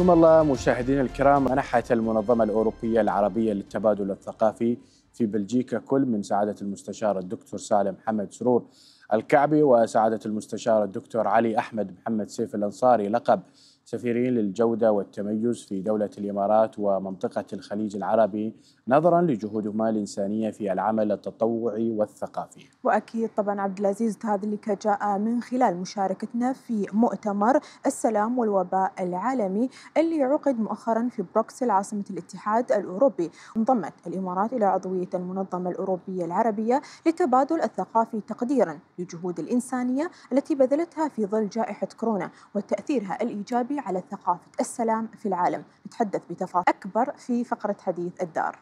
حياكم الله مشاهدينا الكرام منحت المنظمة الأوروبية العربية للتبادل الثقافي في بلجيكا كل من سعادة المستشار الدكتور سالم حمد سرور الكعبي وسعادة المستشار الدكتور علي أحمد محمد سيف الأنصاري لقب سفيرين للجودة والتميز في دولة الإمارات ومنطقة الخليج العربي نظرا لجهودهما الإنسانية في العمل التطوعي والثقافي وأكيد طبعا عبد العزيز هذا اللي جاء من خلال مشاركتنا في مؤتمر السلام والوباء العالمي اللي عقد مؤخرا في بروكسل عاصمة الاتحاد الأوروبي انضمت الإمارات إلى عضوية المنظمة الأوروبية العربية للتبادل الثقافي تقديرا لجهود الإنسانية التي بذلتها في ظل جائحة كورونا وتأثيرها الإيجابي على ثقافة السلام في العالم نتحدث بتفاصيل أكبر في فقرة حديث الدار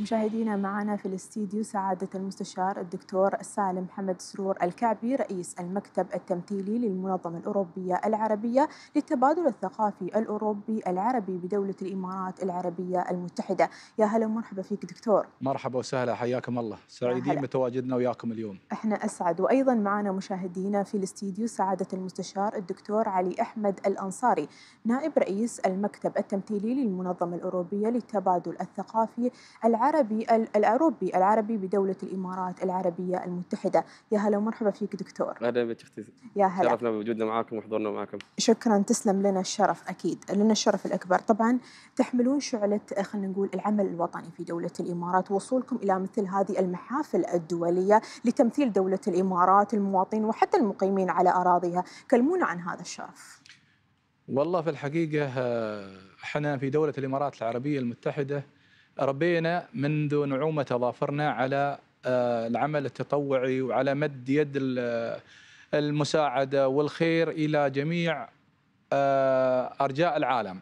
مشاهدينا معنا في الاستديو سعادة المستشار الدكتور سالم محمد سرور الكعبي رئيس المكتب التمثيلي للمنظمة الأوروبية العربية للتبادل الثقافي الأوروبي العربي بدولة الإمارات العربية المتحدة يا هلا ومرحبا فيك دكتور مرحبا وسهلا حياكم الله سعيدين بتواجدنا وياكم اليوم احنا أسعد وأيضا معنا مشاهدينا في الاستديو سعادة المستشار الدكتور علي أحمد الأنصاري نائب رئيس المكتب التمثيلي للمنظمة الأوروبية للتبادل الثقافي العربي العربي الأوروبي العربي بدولة الإمارات العربية المتحدة يا هلا ومرحبا فيك دكتور أهلا بك أختي يا هلا شرفنا بوجودنا معاكم وحضورنا معاكم شكرا تسلم لنا الشرف أكيد لنا الشرف الأكبر طبعا تحملون شعلة آه، خلينا نقول العمل الوطني في دولة الإمارات وصولكم إلى مثل هذه المحافل الدولية لتمثيل دولة الإمارات المواطنين وحتى المقيمين على أراضيها كلمونا عن هذا الشرف والله في الحقيقة آه، احنا في دولة الإمارات العربية المتحدة ربينا منذ نعومة أظافرنا على آه، العمل التطوعي وعلى مد يد آه، المساعدة والخير إلى جميع آه، أرجاء العالم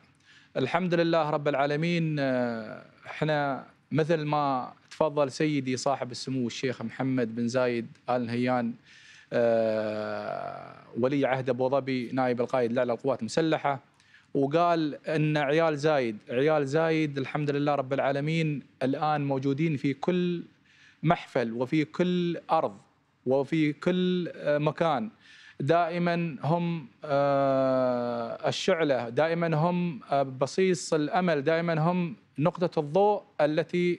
الحمد لله رب العالمين احنا مثل ما تفضل سيدي صاحب السمو الشيخ محمد بن زايد آل نهيان ولي عهد ابو ظبي نائب القائد لعلى القوات المسلحه وقال ان عيال زايد، عيال زايد الحمد لله رب العالمين الان موجودين في كل محفل وفي كل ارض وفي كل آه، مكان. دائما هم آه، الشعله، دائما هم آه، بصيص الامل، دائما هم نقطه الضوء التي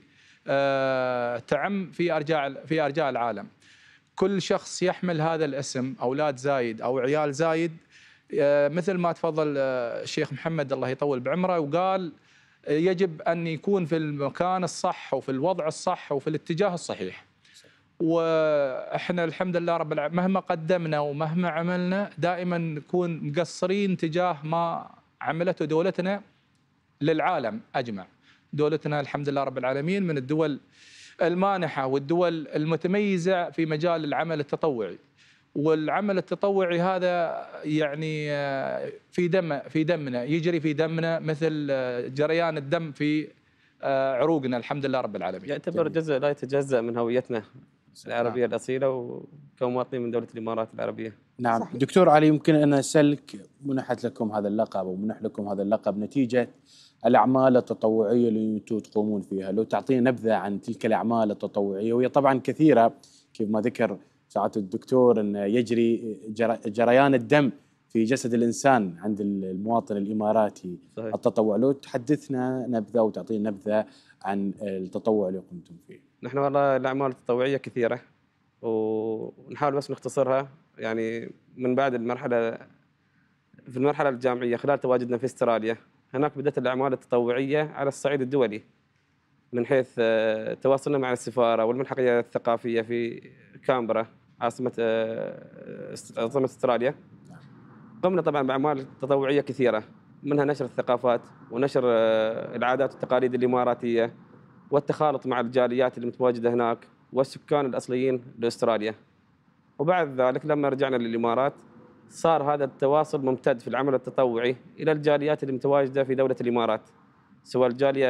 تعم في ارجاء في ارجاء العالم. كل شخص يحمل هذا الاسم اولاد زايد او عيال زايد آه، مثل ما تفضل آه، الشيخ محمد الله يطول بعمره وقال آه، يجب ان يكون في المكان الصح وفي الوضع الصح وفي الاتجاه الصحيح. واحنا الحمد لله رب العالمين مهما قدمنا ومهما عملنا دائما نكون مقصرين تجاه ما عملته دولتنا للعالم اجمع. دولتنا الحمد لله رب العالمين من الدول المانحه والدول المتميزه في مجال العمل التطوعي. والعمل التطوعي هذا يعني آه، في دم في دمنا يجري في دمنا مثل آه، جريان الدم في آه، عروقنا الحمد لله رب العالمين يعتبر جزء لا يتجزا من هويتنا العربيه نعم. الاصيله وكمواطنين من دوله الامارات العربيه نعم صحيح. دكتور علي يمكن ان اسالك منحت لكم هذا اللقب ومنح لكم هذا اللقب نتيجه الاعمال التطوعيه اللي انتم تقومون فيها لو تعطينا نبذه عن تلك الاعمال التطوعيه وهي طبعا كثيره كما ذكر ساعات الدكتور أن يجري جريان الدم في جسد الإنسان عند المواطن الإماراتي صحيح. التطوع لو تحدثنا نبذة وتعطينا نبذة عن التطوع اللي قمتم فيه نحن والله الأعمال التطوعية كثيرة ونحاول بس نختصرها يعني من بعد المرحلة في المرحلة الجامعية خلال تواجدنا في استراليا هناك بدأت الأعمال التطوعية على الصعيد الدولي من حيث آه، تواصلنا مع السفارة والملحقية الثقافية في كامبرا عاصمه آه، آه، عاصمه استراليا قمنا طبعا باعمال تطوعيه كثيره منها نشر الثقافات ونشر آه، العادات والتقاليد الاماراتيه والتخالط مع الجاليات المتواجده هناك والسكان الاصليين لاستراليا وبعد ذلك لما رجعنا للامارات صار هذا التواصل ممتد في العمل التطوعي الى الجاليات المتواجده في دوله الامارات سواء الجاليه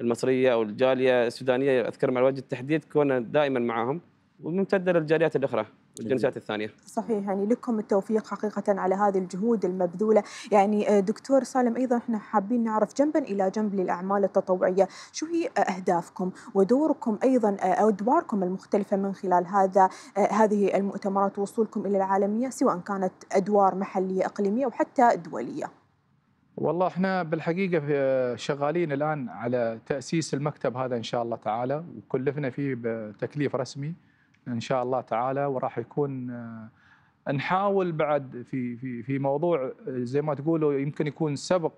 المصريه او الجاليه السودانيه اذكر مع وجه التحديد كنا دائما معهم وممتده للجاليات الاخرى والجنسيات الثانيه. صحيح يعني لكم التوفيق حقيقه على هذه الجهود المبذوله، يعني آه، دكتور سالم ايضا احنا حابين نعرف جنبا الى جنب للاعمال التطوعيه، شو هي اهدافكم ودوركم ايضا آه، او ادواركم المختلفه من خلال هذا آه، هذه المؤتمرات ووصولكم الى العالميه سواء كانت ادوار محليه اقليميه وحتى دوليه. والله احنا بالحقيقة شغالين الآن على تأسيس المكتب هذا إن شاء الله تعالى وكلفنا فيه بتكليف رسمي ان شاء الله تعالى وراح يكون آه، نحاول بعد في في في موضوع زي ما تقولوا يمكن يكون سبق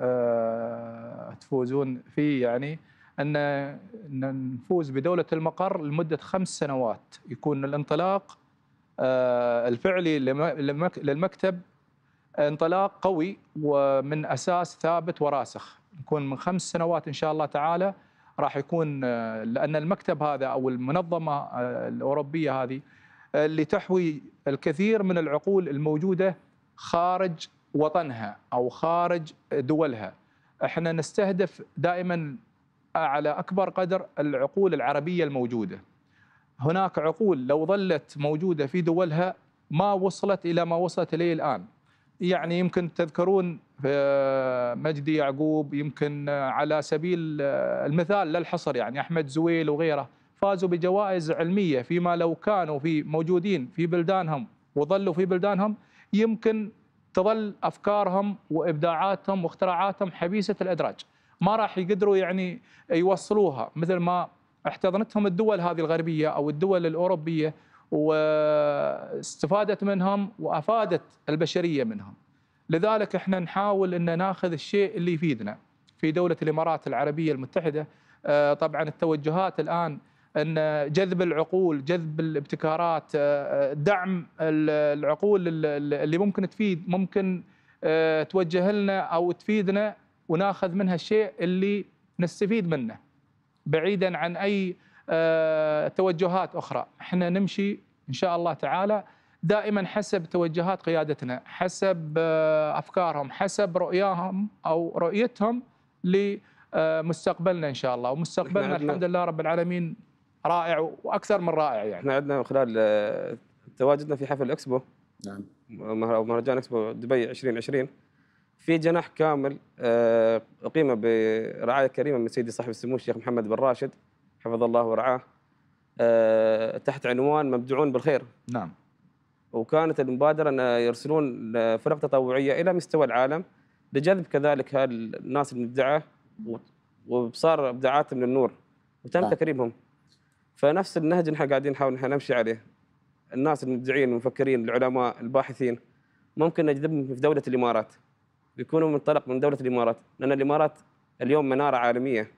آه، تفوزون فيه يعني ان نفوز بدوله المقر لمده خمس سنوات يكون الانطلاق آه، الفعلي للمكتب انطلاق قوي ومن اساس ثابت وراسخ نكون من خمس سنوات ان شاء الله تعالى راح يكون آه، لان المكتب هذا او المنظمه آه، الاوروبيه هذه آه، اللي تحوي الكثير من العقول الموجوده خارج وطنها او خارج دولها احنا نستهدف دائما على اكبر قدر العقول العربيه الموجوده هناك عقول لو ظلت موجوده في دولها ما وصلت الى ما وصلت اليه الان يعني يمكن تذكرون آه، مجدي يعقوب يمكن آه، على سبيل آه، المثال للحصر يعني احمد زويل وغيره فازوا بجوائز علميه فيما لو كانوا في موجودين في بلدانهم وظلوا في بلدانهم يمكن تظل افكارهم وابداعاتهم واختراعاتهم حبيسه الادراج ما راح يقدروا يعني يوصلوها مثل ما احتضنتهم الدول هذه الغربيه او الدول الاوروبيه واستفادت منهم وافادت البشريه منهم. لذلك احنا نحاول ان ناخذ الشيء اللي يفيدنا. في دوله الامارات العربيه المتحده آه، طبعا التوجهات الان ان جذب العقول، جذب الابتكارات، آه، دعم العقول اللي ممكن تفيد، ممكن آه، توجه لنا او تفيدنا وناخذ منها الشيء اللي نستفيد منه. بعيدا عن اي آه، توجهات اخرى احنا نمشي ان شاء الله تعالى دائما حسب توجهات قيادتنا حسب آه، افكارهم حسب رؤياهم او رؤيتهم لمستقبلنا ان شاء الله ومستقبلنا الحمد لله رب العالمين رائع واكثر من رائع يعني احنا عندنا خلال آه، تواجدنا في حفل اكسبو نعم مهرجان اكسبو دبي 2020 في جناح كامل اقيم برعايه كريمه من سيدي صاحب السمو الشيخ محمد بن راشد حفظ الله ورعاه آه، تحت عنوان مبدعون بالخير نعم وكانت المبادرة أن يرسلون فرق تطوعية إلى مستوى العالم لجذب كذلك الناس المبدعة وصار ابداعاتهم للنور وتم نعم. تكريمهم فنفس النهج اللي احنا قاعدين نحاول احنا نمشي عليه الناس المبدعين المفكرين العلماء الباحثين ممكن نجذبهم في دولة الإمارات يكونوا منطلق من دولة الإمارات لأن الإمارات اليوم منارة عالمية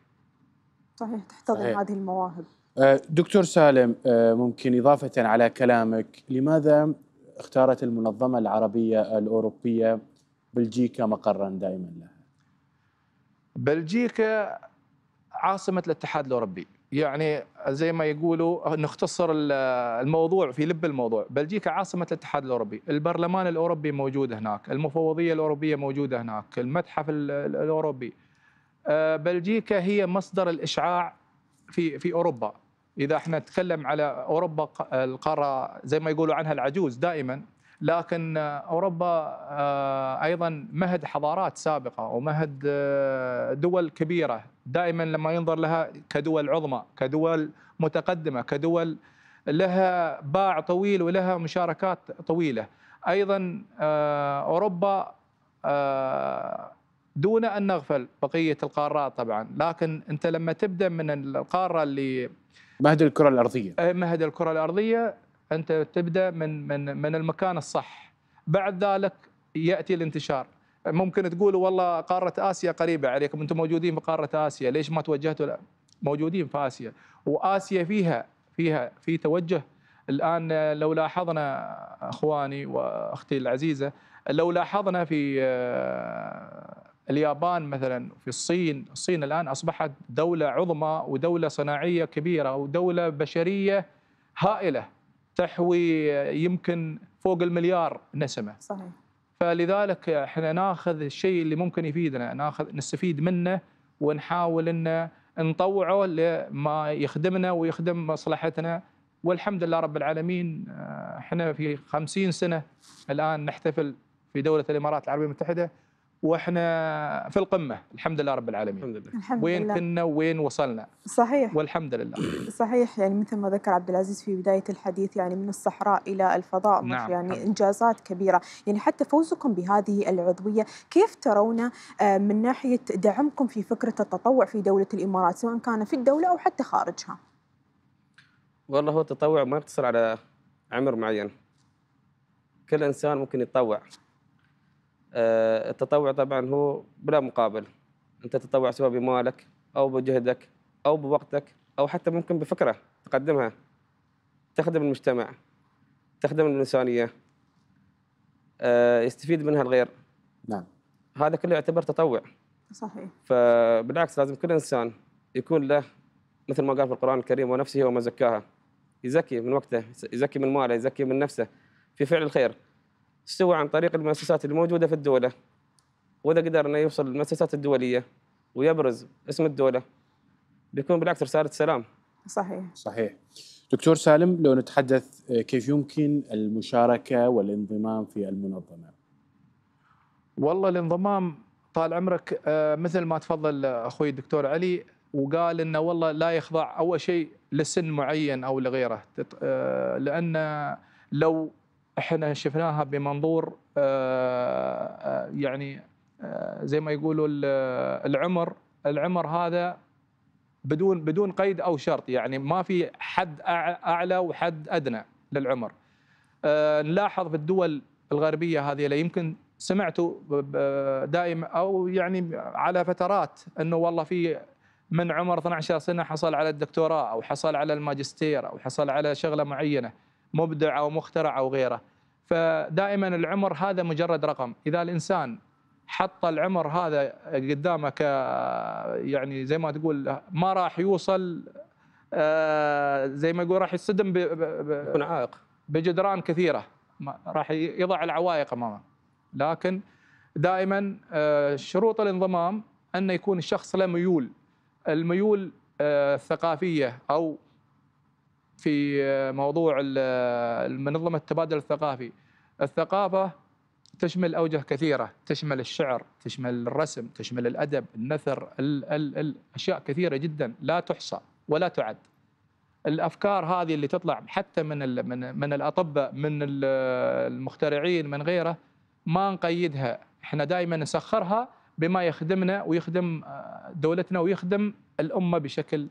صحيح تحتضن صحيح. هذه المواهب آه، دكتور سالم آه، ممكن إضافة على كلامك لماذا اختارت المنظمة العربية الأوروبية بلجيكا مقرا دائما لها بلجيكا عاصمة الاتحاد الأوروبي يعني زي ما يقولوا نختصر الموضوع في لب الموضوع بلجيكا عاصمة الاتحاد الأوروبي البرلمان الأوروبي موجود هناك المفوضية الأوروبية موجودة هناك المتحف الأوروبي آه، بلجيكا هي مصدر الاشعاع في في اوروبا اذا احنا نتكلم على اوروبا القاره زي ما يقولوا عنها العجوز دائما لكن اوروبا آه، ايضا مهد حضارات سابقه ومهد آه، دول كبيره دائما لما ينظر لها كدول عظمى كدول متقدمه كدول لها باع طويل ولها مشاركات طويله ايضا اوروبا دون ان نغفل بقيه القارات طبعا لكن انت لما تبدا من القاره اللي مهد الكره الارضيه مهد الكره الارضيه انت تبدا من من من المكان الصح بعد ذلك ياتي الانتشار ممكن تقولوا والله قاره اسيا قريبه عليكم انتم موجودين في قاره اسيا ليش ما توجهتوا لا موجودين في اسيا واسيا فيها فيها في توجه الان لو لاحظنا اخواني واختي العزيزه لو لاحظنا في آه، اليابان مثلا في الصين الصين الآن أصبحت دولة عظمى ودولة صناعية كبيرة ودولة بشرية هائلة تحوي يمكن فوق المليار نسمة صحيح فلذلك احنا ناخذ الشيء اللي ممكن يفيدنا ناخذ نستفيد منه ونحاول ان نطوعه لما يخدمنا ويخدم مصلحتنا والحمد لله رب العالمين احنا في خمسين سنة الآن نحتفل في دولة الإمارات العربية المتحدة واحنا في القمه الحمد لله رب العالمين الحمد لله الحمد وين كنا وين وصلنا صحيح والحمد لله صحيح يعني مثل ما ذكر عبد العزيز في بدايه الحديث يعني من الصحراء الى الفضاء نعم. يعني انجازات كبيره يعني حتى فوزكم بهذه العضويه كيف ترون آه، من ناحيه دعمكم في فكره التطوع في دوله الامارات سواء كان في الدوله او حتى خارجها والله هو التطوع ما يقتصر على عمر معين كل انسان ممكن يتطوع آه، التطوع طبعا هو بلا مقابل انت تتطوع سواء بمالك او بجهدك او بوقتك او حتى ممكن بفكره تقدمها تخدم المجتمع تخدم الانسانيه آه، يستفيد منها الغير نعم هذا كله يعتبر تطوع صحيح فبالعكس لازم كل انسان يكون له مثل ما قال في القران الكريم ونفسه وما زكاها يزكي من وقته يزكي من ماله يزكي من نفسه في فعل الخير سوى عن طريق المؤسسات الموجودة في الدولة وإذا قدر أنه يوصل للمؤسسات الدولية ويبرز اسم الدولة بيكون بالعكس رسالة سلام صحيح صحيح دكتور سالم لو نتحدث آه، كيف يمكن المشاركة والانضمام في المنظمة والله الانضمام طال عمرك آه، مثل ما تفضل آه، أخوي الدكتور علي وقال انه والله لا يخضع اول شيء لسن معين او لغيره لان لو احنا شفناها بمنظور آه، آه، يعني آه، زي ما يقولوا العمر العمر هذا بدون بدون قيد او شرط يعني ما في حد اعلى وحد ادنى للعمر نلاحظ في الدول الغربيه هذه اللي يمكن سمعتوا دائما او يعني على فترات انه والله في من عمر 12 سنه حصل على الدكتوراه او حصل على الماجستير او حصل على شغله معينه مبدع او مخترع او غيره فدائما العمر هذا مجرد رقم اذا الانسان حط العمر هذا قدامه ك يعني زي ما تقول ما راح يوصل آه، زي ما يقول راح يصدم ب... عائق بجدران كثيره راح يضع العوائق امامه لكن دائما آه، شروط الانضمام ان يكون الشخص له ميول الميول آه، الثقافيه او في موضوع منظمة التبادل الثقافي الثقافة تشمل أوجه كثيرة تشمل الشعر تشمل الرسم تشمل الأدب النثر ال ال ال أشياء كثيرة جدا لا تحصى ولا تعد الافكار هذه اللي تطلع حتى من ال من من الاطباء من المخترعين من غيره ما نقيدها احنا دائما نسخرها بما يخدمنا ويخدم آه، دولتنا ويخدم الامه بشكل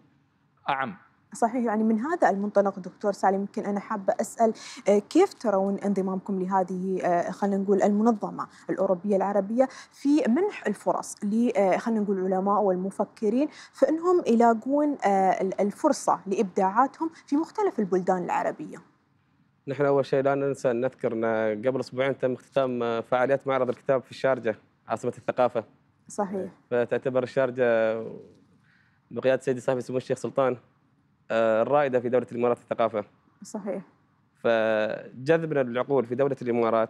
اعم صحيح يعني من هذا المنطلق دكتور سالم يمكن انا حابه اسال آه، كيف ترون انضمامكم لهذه آه، خلينا نقول المنظمه الاوروبيه العربيه في منح الفرص ل آه، خلينا نقول العلماء والمفكرين فانهم يلاقون الفرصه لابداعاتهم في مختلف البلدان العربيه. نحن اول شيء لا ننسى ان نذكر ان قبل اسبوعين تم اختتام فعاليات معرض الكتاب في الشارجه عاصمه الثقافه. صحيح. فتعتبر الشارجه بقياده سيدي صاحب سمو الشيخ سلطان آه، الرائده في دوله الامارات الثقافه صحيح فجذبنا العقول في دوله الامارات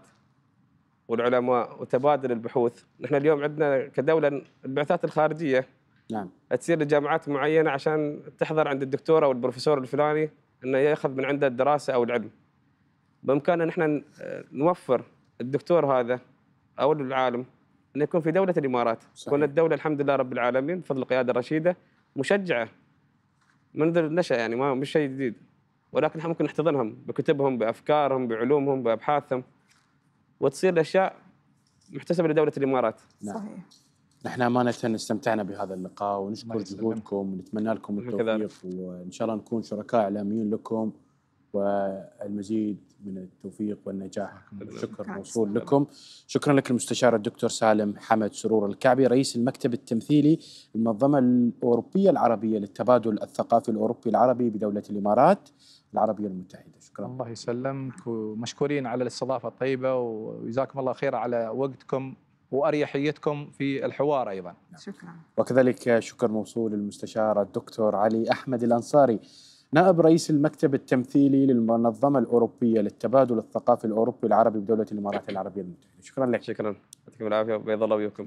والعلماء وتبادل البحوث نحن اليوم عندنا كدوله البعثات الخارجيه نعم تصير لجامعات معينه عشان تحضر عند الدكتور او البروفيسور الفلاني انه ياخذ من عنده الدراسه او العلم بامكاننا نحن نوفر الدكتور هذا او العالم انه يكون في دوله الامارات صحيح. كون الدوله الحمد لله رب العالمين بفضل القياده الرشيده مشجعه منذ النشأ يعني ما مش شيء جديد ولكن احنا ممكن نحتضنهم بكتبهم بافكارهم بعلومهم بابحاثهم وتصير الاشياء محتسبه لدوله الامارات. نعم. صحيح. نحن امانه استمتعنا بهذا اللقاء ونشكر جهودكم ونتمنى لكم التوفيق وان شاء الله نكون شركاء اعلاميين لكم والمزيد من التوفيق والنجاح شكرا موصول لكم شكرا لك المستشار الدكتور سالم حمد سرور الكعبي رئيس المكتب التمثيلي المنظمة الأوروبية العربية للتبادل الثقافي الأوروبي العربي بدولة الإمارات العربية المتحدة شكرا الله يسلمك ومشكورين على الاستضافة الطيبة وجزاكم الله خير على وقتكم واريحيتكم في الحوار ايضا. شكرا. وكذلك شكر موصول المستشار الدكتور علي احمد الانصاري نائب رئيس المكتب التمثيلي للمنظمة الأوروبية للتبادل الثقافي الأوروبي العربي بدولة الإمارات العربية المتحدة شكرا لك شكرا يعطيكم العافية وبيض الله وياكم